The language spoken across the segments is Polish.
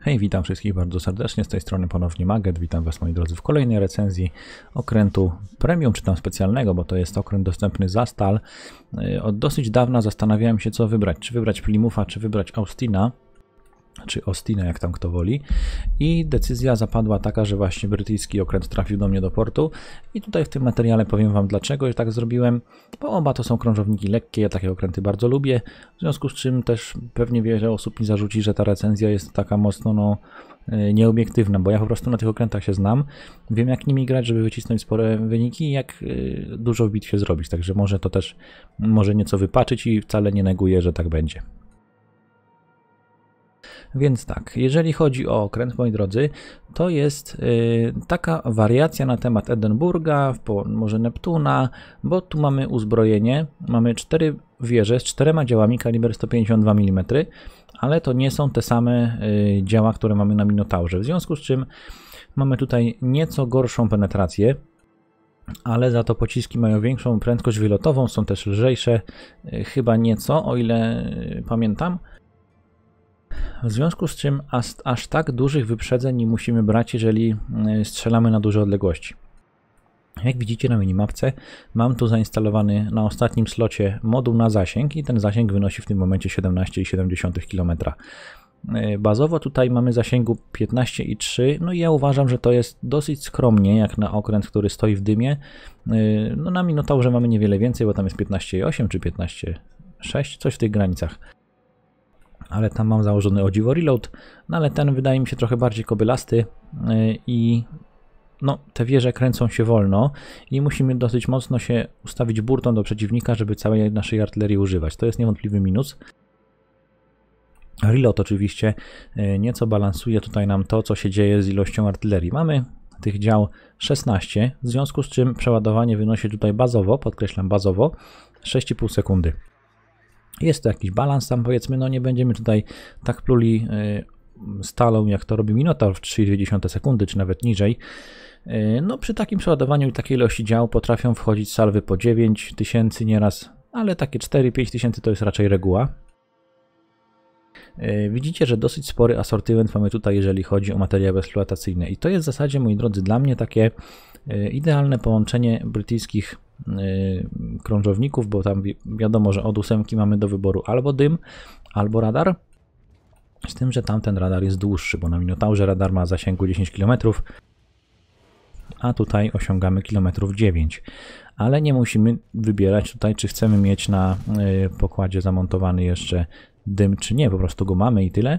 Hej, witam wszystkich bardzo serdecznie, z tej strony ponownie Maget, witam Was moi drodzy w kolejnej recenzji okrętu premium, czy tam specjalnego, bo to jest okręt dostępny za stal. Y, od dosyć dawna zastanawiałem się co wybrać, czy wybrać Plimufa, czy wybrać Austina czy Ostina, jak tam kto woli. I decyzja zapadła taka, że właśnie brytyjski okręt trafił do mnie do portu. I tutaj w tym materiale powiem Wam dlaczego, że tak zrobiłem, bo oba to są krążowniki lekkie, ja takie okręty bardzo lubię. W związku z czym też pewnie wiele osób mi zarzuci, że ta recenzja jest taka mocno no, e, nieobiektywna, bo ja po prostu na tych okrętach się znam, wiem jak nimi grać, żeby wycisnąć spore wyniki i jak e, dużo w bitwie zrobić, także może to też może nieco wypaczyć i wcale nie neguję, że tak będzie. Więc tak, jeżeli chodzi o okręt, moi drodzy, to jest y, taka wariacja na temat Edynburga, może Neptuna, bo tu mamy uzbrojenie, mamy cztery wieże z czterema działami kaliber 152 mm, ale to nie są te same y, działa, które mamy na Minotaurze, w związku z czym mamy tutaj nieco gorszą penetrację, ale za to pociski mają większą prędkość wylotową, są też lżejsze, y, chyba nieco, o ile y, pamiętam. W związku z czym aż, aż tak dużych wyprzedzeń nie musimy brać, jeżeli e, strzelamy na duże odległości. Jak widzicie na minimapce, mam tu zainstalowany na ostatnim slocie moduł na zasięg i ten zasięg wynosi w tym momencie 17,7 km. E, bazowo tutaj mamy zasięgu 15,3, no i ja uważam, że to jest dosyć skromnie jak na okręt, który stoi w dymie. E, no na Minotaurze mamy niewiele więcej, bo tam jest 15,8 czy 15,6, coś w tych granicach ale tam mam założony o dziwo reload, no ale ten wydaje mi się trochę bardziej kobylasty y, i no, te wieże kręcą się wolno i musimy dosyć mocno się ustawić burtą do przeciwnika, żeby całej naszej artylerii używać. To jest niewątpliwy minus. Reload oczywiście y, nieco balansuje tutaj nam to, co się dzieje z ilością artylerii. Mamy tych dział 16, w związku z czym przeładowanie wynosi tutaj bazowo, podkreślam bazowo, 6,5 sekundy. Jest to jakiś balans tam powiedzmy, no nie będziemy tutaj tak pluli y, stalą, jak to robi Minotaur w 3,2 sekundy, czy nawet niżej. Y, no przy takim przeładowaniu i takiej ilości dział potrafią wchodzić salwy po 9 tysięcy nieraz, ale takie 4-5 tysięcy to jest raczej reguła. Y, widzicie, że dosyć spory asortyment mamy tutaj, jeżeli chodzi o materiały eksploatacyjne i to jest w zasadzie, moi drodzy, dla mnie takie idealne połączenie brytyjskich Y, krążowników, bo tam wiadomo, że od ósemki mamy do wyboru albo dym, albo radar. Z tym, że tamten radar jest dłuższy, bo na Minotaurze radar ma zasięgu 10 km, a tutaj osiągamy kilometrów 9. Ale nie musimy wybierać tutaj, czy chcemy mieć na y, pokładzie zamontowany jeszcze dym, czy nie. Po prostu go mamy i tyle.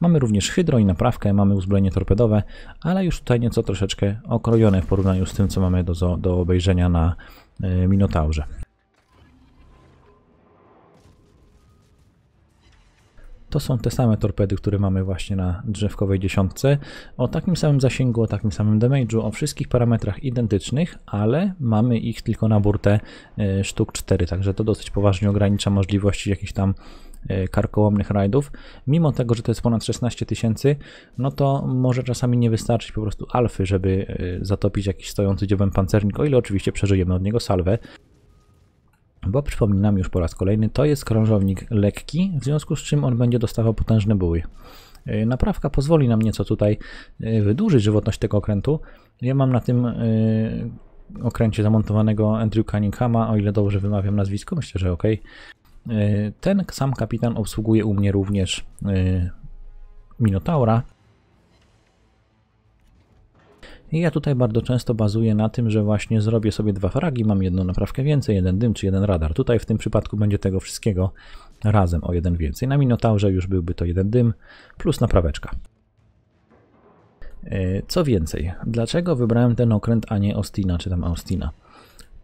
Mamy również hydro i naprawkę, mamy uzbrojenie torpedowe, ale już tutaj nieco troszeczkę okrojone w porównaniu z tym, co mamy do, do obejrzenia na E, Minotaurze. To są te same torpedy, które mamy właśnie na drzewkowej dziesiątce. O takim samym zasięgu, o takim samym damage'u, o wszystkich parametrach identycznych, ale mamy ich tylko na burtę e, sztuk 4, także to dosyć poważnie ogranicza możliwości jakichś tam E, karkołomnych rajdów. Mimo tego, że to jest ponad 16 tysięcy, no to może czasami nie wystarczyć po prostu alfy, żeby e, zatopić jakiś stojący dziobem pancernik, o ile oczywiście przeżyjemy od niego salwę bo przypominam już po raz kolejny, to jest krążownik lekki, w związku z czym on będzie dostawał potężne buły. Naprawka pozwoli nam nieco tutaj e, wydłużyć żywotność tego okrętu. Ja mam na tym okręcie zamontowanego Andrew Cunninghama, o ile dobrze wymawiam nazwisko, myślę, że ok. E, ten sam kapitan obsługuje u mnie również e, Minotaura. I ja tutaj bardzo często bazuję na tym, że właśnie zrobię sobie dwa fragi, mam jedną naprawkę więcej, jeden dym czy jeden radar. Tutaj w tym przypadku będzie tego wszystkiego razem o jeden więcej. Na Minotaurze już byłby to jeden dym plus napraweczka. E, co więcej, dlaczego wybrałem ten okręt, a nie Austina czy tam Austina?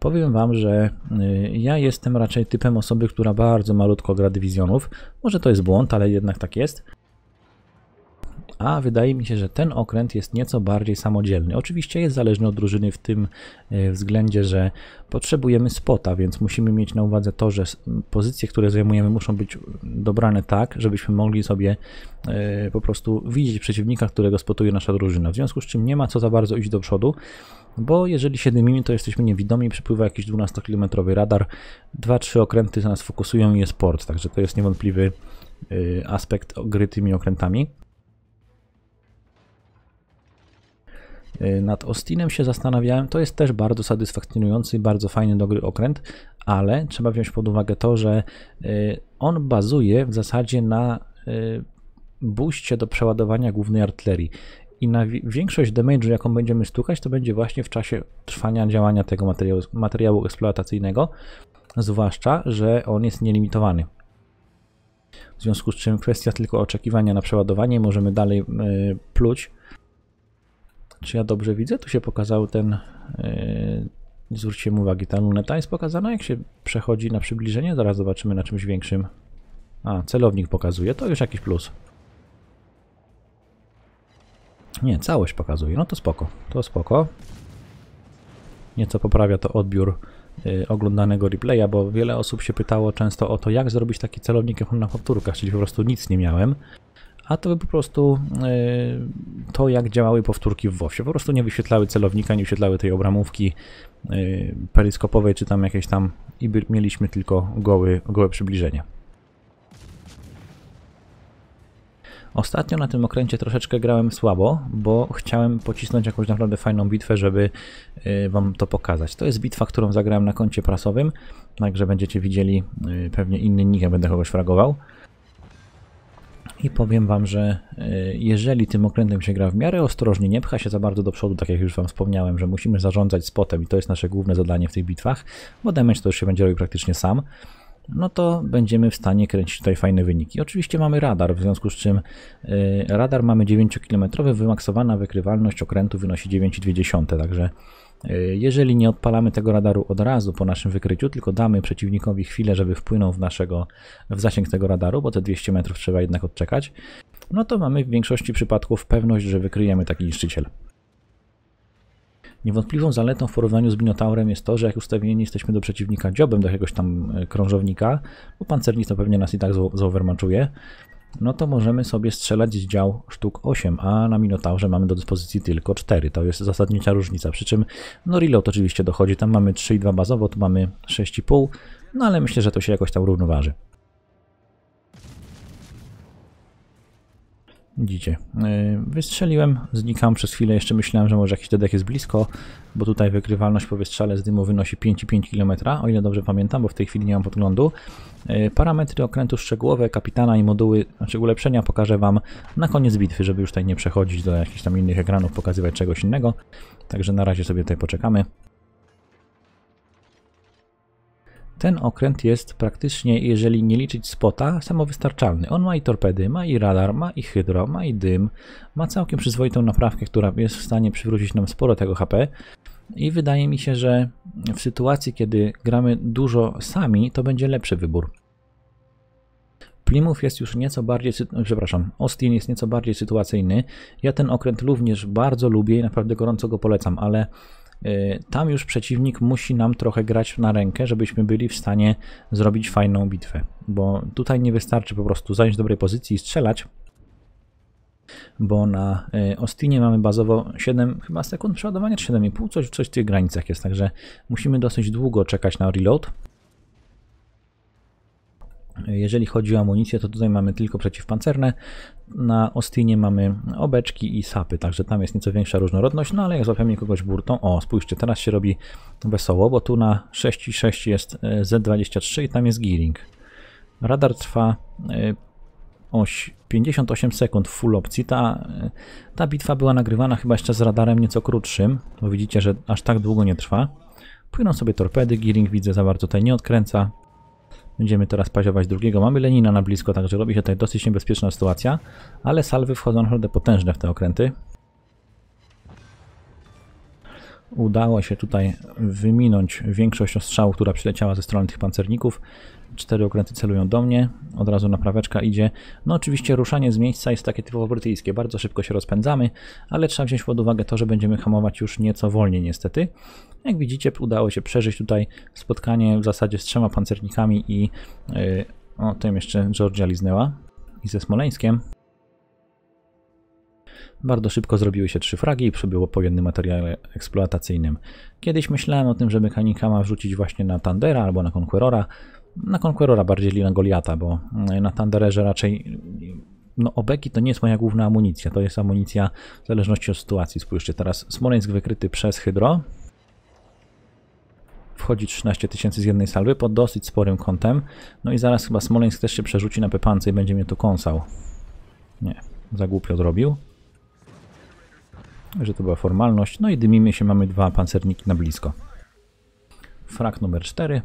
Powiem Wam, że y, ja jestem raczej typem osoby, która bardzo malutko gra dywizjonów. Może to jest błąd, ale jednak tak jest a wydaje mi się, że ten okręt jest nieco bardziej samodzielny. Oczywiście jest zależny od drużyny w tym e, względzie, że potrzebujemy spota, więc musimy mieć na uwadze to, że pozycje, które zajmujemy muszą być dobrane tak, żebyśmy mogli sobie e, po prostu widzieć przeciwnika, którego spotuje nasza drużyna. W związku z czym nie ma co za bardzo iść do przodu, bo jeżeli się dymimy, to jesteśmy niewidomi, przypływa jakiś 12-kilometrowy radar, 2-3 okręty nas fokusują i jest port, także to jest niewątpliwy e, aspekt gry tymi okrętami. E, nad Austinem się zastanawiałem. To jest też bardzo satysfakcjonujący, bardzo fajny do gry okręt, ale trzeba wziąć pod uwagę to, że e, on bazuje w zasadzie na e, buście do przeładowania głównej artylerii. I na większość damage'u, jaką będziemy stukać, to będzie właśnie w czasie trwania działania tego materiału, materiału eksploatacyjnego, zwłaszcza, że on jest nielimitowany. W związku z czym kwestia tylko oczekiwania na przeładowanie, możemy dalej pluć czy ja dobrze widzę? Tu się pokazał ten... Yy, zwróćcie uwagę, ta luneta jest pokazana, jak się przechodzi na przybliżenie. Zaraz zobaczymy na czymś większym. A, celownik pokazuje, to już jakiś plus. Nie, całość pokazuje, no to spoko, to spoko. Nieco poprawia to odbiór e, oglądanego replaya, bo wiele osób się pytało często o to, jak zrobić taki celownik jak na powtórkach, czyli po prostu nic nie miałem a to by po prostu e, to, jak działały powtórki w WoWie. Po prostu nie wyświetlały celownika, nie wyświetlały tej obramówki e, peryskopowej, czy tam jakieś tam, i by, mieliśmy tylko goły, gołe przybliżenie. Ostatnio na tym okręcie troszeczkę grałem słabo, bo chciałem pocisnąć jakąś naprawdę fajną bitwę, żeby e, Wam to pokazać. To jest bitwa, którą zagrałem na koncie prasowym, także będziecie widzieli pewnie inny nikt, ja będę kogoś fragował. I powiem Wam, że e, jeżeli tym okrętem się gra w miarę ostrożnie, nie pcha się za bardzo do przodu, tak jak już Wam wspomniałem, że musimy zarządzać spotem i to jest nasze główne zadanie w tych bitwach, bo damage to już się będzie robił praktycznie sam, no to będziemy w stanie kręcić tutaj fajne wyniki. Oczywiście mamy radar, w związku z czym e, radar mamy 9 km, wymaksowana wykrywalność okrętu wynosi 9,2, także E, jeżeli nie odpalamy tego radaru od razu po naszym wykryciu, tylko damy przeciwnikowi chwilę, żeby wpłynął w, naszego, w zasięg tego radaru, bo te 200 metrów trzeba jednak odczekać, no to mamy w większości przypadków pewność, że wykryjemy taki niszczyciel. Niewątpliwą zaletą w porównaniu z Minotaurem jest to, że jak ustawieni jesteśmy do przeciwnika dziobem do jakiegoś tam e, krążownika, bo pancernik to pewnie nas i tak zauwermaczuje, no to możemy sobie strzelać z dział sztuk 8, a na Minotaurze mamy do dyspozycji tylko 4. To jest zasadnicza różnica. Przy czym no reload oczywiście dochodzi, tam mamy 3,2 bazowo, tu mamy 6,5, no ale myślę, że to się jakoś tam równoważy. Widzicie, e, wystrzeliłem, znikam przez chwilę, jeszcze myślałem, że może jakiś dedek jest blisko, bo tutaj wykrywalność po wystrzale z dymu wynosi 5,5 km, o ile dobrze pamiętam, bo w tej chwili nie mam podglądu. E, parametry okrętu szczegółowe, kapitana i moduły, znaczy ulepszenia pokażę Wam na koniec bitwy, żeby już tutaj nie przechodzić do jakichś tam innych ekranów, pokazywać czegoś innego. Także na razie sobie tutaj poczekamy. Ten okręt jest praktycznie, jeżeli nie liczyć spota, samowystarczalny. On ma i torpedy, ma i radar, ma i hydro, ma i dym, ma całkiem przyzwoitą naprawkę, która jest w stanie przywrócić nam sporo tego HP. I wydaje mi się, że w sytuacji, kiedy gramy dużo sami, to będzie lepszy wybór. Plimów jest już nieco bardziej, przepraszam, Austin jest nieco bardziej sytuacyjny. Ja ten okręt również bardzo lubię i naprawdę gorąco go polecam, ale Y, tam już przeciwnik musi nam trochę grać na rękę, żebyśmy byli w stanie zrobić fajną bitwę, bo tutaj nie wystarczy po prostu zająć dobrej pozycji i strzelać, bo na y, Ostinie mamy bazowo 7 chyba sekund przeładowania, 7,5, coś, coś w tych granicach jest, także musimy dosyć długo czekać na reload, jeżeli chodzi o amunicję, to tutaj mamy tylko przeciwpancerne. Na Ostinie mamy obeczki i sapy, także tam jest nieco większa różnorodność, no ale jak złapiemy kogoś burtą, o spójrzcie, teraz się robi wesoło, bo tu na 6,6 jest e, Z23 i tam jest gearing. Radar trwa e, oś 58 sekund w full opcji. Ta, e, ta bitwa była nagrywana chyba jeszcze z radarem nieco krótszym, bo widzicie, że aż tak długo nie trwa. Płyną sobie torpedy, gearing widzę za bardzo tutaj nie odkręca. Będziemy teraz paziować drugiego. Mamy Lenina na blisko, także robi się tutaj dosyć niebezpieczna sytuacja, ale salwy wchodzą naprawdę potężne w te okręty udało się tutaj wyminąć większość ostrzału, która przyleciała ze strony tych pancerników. Cztery okręty celują do mnie, od razu napraweczka idzie. No oczywiście ruszanie z miejsca jest takie typowo brytyjskie, bardzo szybko się rozpędzamy, ale trzeba wziąć pod uwagę to, że będziemy hamować już nieco wolniej niestety. Jak widzicie udało się przeżyć tutaj spotkanie w zasadzie z trzema pancernikami i... Yy, o, tym jeszcze Georgia liznęła i ze Smoleńskiem. Bardzo szybko zrobiły się trzy fragi i przybyło po jednym materiale eksploatacyjnym. Kiedyś myślałem o tym, żeby Kanikama wrzucić właśnie na Tandera albo na Conquerora. Na Conquerora bardziej na Goliata, bo e, na Tandererze raczej... No obeki to nie jest moja główna amunicja, to jest amunicja w zależności od sytuacji. Spójrzcie teraz, Smoleńsk wykryty przez Hydro. Wchodzi 13 tysięcy z jednej salwy pod dosyć sporym kątem. No i zaraz chyba Smoleńsk też się przerzuci na Pepance i będzie mnie tu kąsał. Nie, za głupio zrobił że to była formalność. No i dymimy się, mamy dwa pancerniki na blisko. Frak numer 4.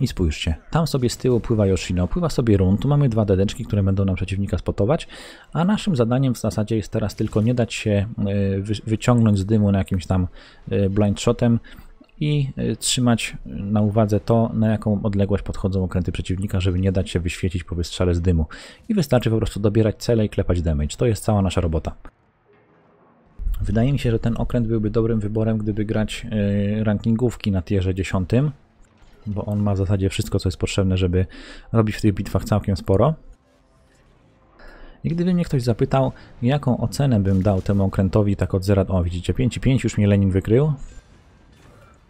I spójrzcie, tam sobie z tyłu pływa Yoshino, pływa sobie run, tu mamy dwa dedeczki, które będą nam przeciwnika spotować, a naszym zadaniem w zasadzie jest teraz tylko nie dać się e, wyciągnąć z dymu na jakimś tam e, blind shotem, i y, trzymać na uwadze to, na jaką odległość podchodzą okręty przeciwnika, żeby nie dać się wyświecić po wystrzale z dymu. I wystarczy po prostu dobierać cele i klepać damage. To jest cała nasza robota. Wydaje mi się, że ten okręt byłby dobrym wyborem, gdyby grać y, rankingówki na tierze 10, bo on ma w zasadzie wszystko, co jest potrzebne, żeby robić w tych bitwach całkiem sporo. I gdyby mnie ktoś zapytał, jaką ocenę bym dał temu okrętowi tak od 0, o widzicie, 5,5 już mnie Lenin wykrył,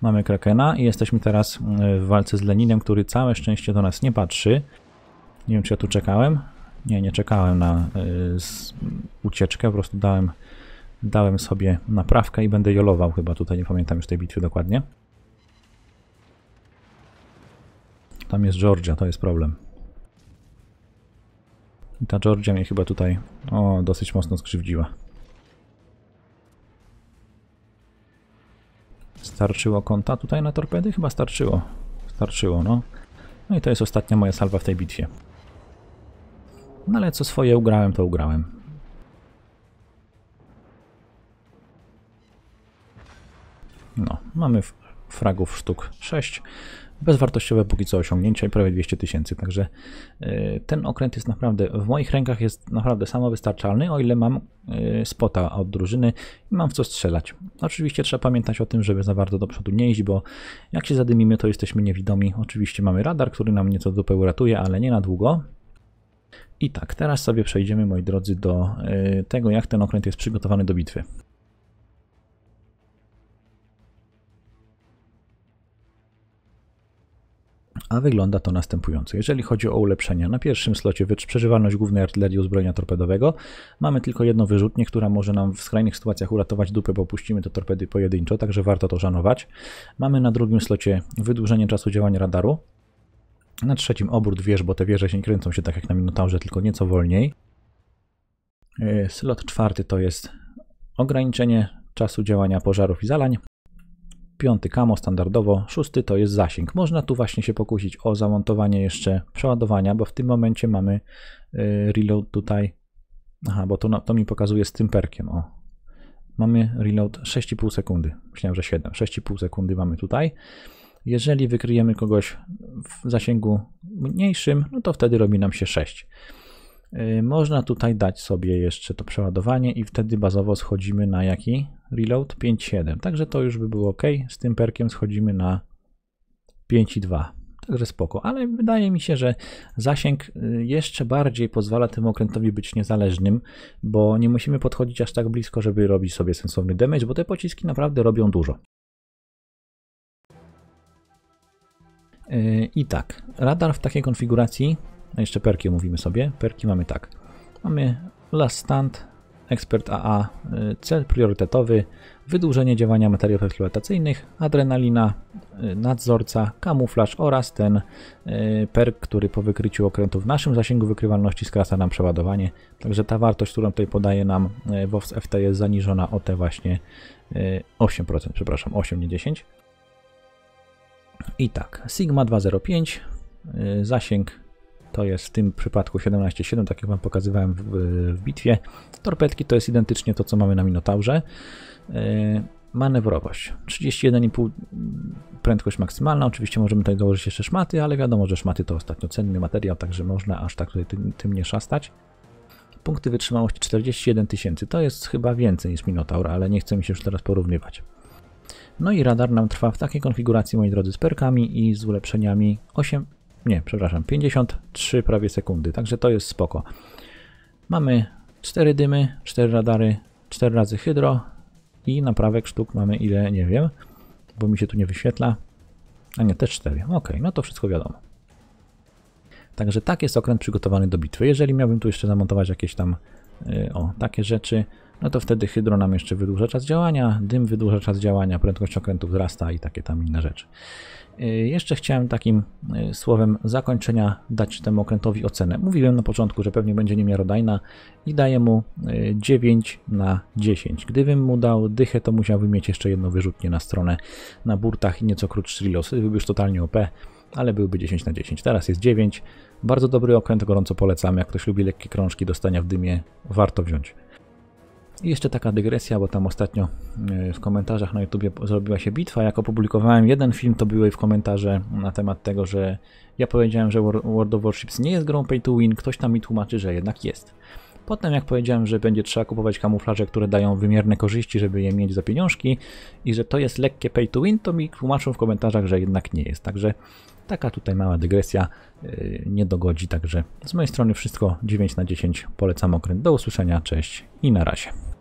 Mamy Krakena i jesteśmy teraz e, w walce z Leninem, który całe szczęście do nas nie patrzy. Nie wiem, czy ja tu czekałem. Nie, nie czekałem na y, z, ucieczkę, po prostu dałem, dałem sobie naprawkę i będę jolował chyba tutaj, nie pamiętam już tej bitwy dokładnie. Tam jest Georgia, to jest problem. I ta Georgia mnie chyba tutaj o, dosyć mocno skrzywdziła. Starczyło kąta tutaj na torpedy? Chyba starczyło. Starczyło, no. No i to jest ostatnia moja salwa w tej bitwie. No ale co swoje ugrałem, to ugrałem. No, mamy fragów sztuk 6 bezwartościowe póki co osiągnięcia i prawie 200 tysięcy, także e, ten okręt jest naprawdę, w moich rękach jest naprawdę samowystarczalny, o ile mam e, spota od drużyny i mam w co strzelać. Oczywiście trzeba pamiętać o tym, żeby za bardzo do przodu nie iść, bo jak się zadymimy, to jesteśmy niewidomi. Oczywiście mamy radar, który nam nieco dupę uratuje, ale nie na długo. I tak, teraz sobie przejdziemy, moi drodzy, do e, tego, jak ten okręt jest przygotowany do bitwy. a wygląda to następująco. Jeżeli chodzi o ulepszenia, na pierwszym slocie przeżywalność głównej artylerii uzbrojenia torpedowego. Mamy tylko jedno wyrzutnię, która może nam w skrajnych sytuacjach uratować dupę, bo puścimy te torpedy pojedynczo, także warto to szanować. Mamy na drugim slocie wydłużenie czasu działania radaru. Na trzecim obrót wież, bo te wieże się kręcą się tak jak na Minotaurze, tylko nieco wolniej. E, slot czwarty to jest ograniczenie czasu działania pożarów i zalań piąty kamo standardowo, szósty to jest zasięg. Można tu właśnie się pokusić o zamontowanie jeszcze przeładowania, bo w tym momencie mamy y, reload tutaj, aha, bo to, to mi pokazuje z tym perkiem, o. Mamy reload 6,5 sekundy, myślałem, że 7, 6,5 sekundy mamy tutaj. Jeżeli wykryjemy kogoś w zasięgu mniejszym, no to wtedy robi nam się 6. Y, można tutaj dać sobie jeszcze to przeładowanie i wtedy bazowo schodzimy na jaki? reload 5.7. Także to już by było ok. Z tym perkiem schodzimy na 5.2. Także spoko, ale wydaje mi się, że zasięg y, jeszcze bardziej pozwala temu okrętowi być niezależnym, bo nie musimy podchodzić aż tak blisko, żeby robić sobie sensowny damage, bo te pociski naprawdę robią dużo. Y, I tak, radar w takiej konfiguracji, a jeszcze perki mówimy sobie, perki mamy tak. Mamy last stand, ekspert AA, y, cel priorytetowy, wydłużenie działania materiałów eksploatacyjnych, adrenalina, y, nadzorca, kamuflaż oraz ten y, perk, który po wykryciu okrętu w naszym zasięgu wykrywalności skraca nam przeładowanie. Także ta wartość, którą tutaj podaje nam WOWS FT jest zaniżona o te właśnie 8%, przepraszam, 8, nie 10. I tak, Sigma 205, zasięg to jest w tym przypadku 17.7, tak jak Wam pokazywałem w, w, bitwie. Torpedki to jest identycznie to, co mamy na Minotaurze. Yy, manewrowość 31,5 mm, prędkość maksymalna. Oczywiście możemy tutaj dołożyć jeszcze szmaty, ale wiadomo, że szmaty to ostatnio cenny materiał, także można aż tak tutaj tym, tym nie szastać. Punkty wytrzymałości 41 tysięcy. To jest chyba więcej niż Minotaur, ale nie chcę mi się już teraz porównywać. No i radar nam trwa w takiej konfiguracji, moi drodzy, z perkami i z ulepszeniami 8 nie, przepraszam, 53 prawie sekundy, także to jest spoko. Mamy 4 dymy, 4 radary, 4 razy hydro i naprawek sztuk mamy ile, nie wiem, bo mi się tu nie wyświetla. A nie, też 4. Ok, no to wszystko wiadomo. Także tak jest okręt przygotowany do bitwy. Jeżeli miałbym tu jeszcze zamontować jakieś tam, y, o, takie rzeczy, no to wtedy hydro nam jeszcze wydłuża czas działania, dym wydłuża czas działania, prędkość okrętu wzrasta i takie tam inne rzeczy. Y, jeszcze chciałem takim y, słowem zakończenia dać temu okrętowi ocenę. Mówiłem na początku, że pewnie będzie niemiarodajna i daję mu 9 y, na 10. Gdybym mu dał dychę, to musiałbym mieć jeszcze jedno wyrzutnie na stronę na burtach i nieco krótszy los. Byłby już totalnie OP, ale byłby 10 na 10. Teraz jest 9. Bardzo dobry okręt, gorąco polecam. Jak ktoś lubi lekkie krążki dostania w dymie, warto wziąć. I jeszcze taka dygresja, bo tam ostatnio e, w komentarzach na YouTubie zrobiła się bitwa. Jak opublikowałem jeden film, to były w komentarze na temat tego, że ja powiedziałem, że World of Warships nie jest grą pay to win, ktoś tam mi tłumaczy, że jednak jest. Potem jak powiedziałem, że będzie trzeba kupować kamuflaże, które dają wymierne korzyści, żeby je mieć za pieniążki i że to jest lekkie pay to win, to mi tłumaczą w komentarzach, że jednak nie jest. Także taka tutaj mała dygresja yy, nie dogodzi. Także z mojej strony wszystko 9 na 10. Polecam okręt. Do usłyszenia, cześć i na razie.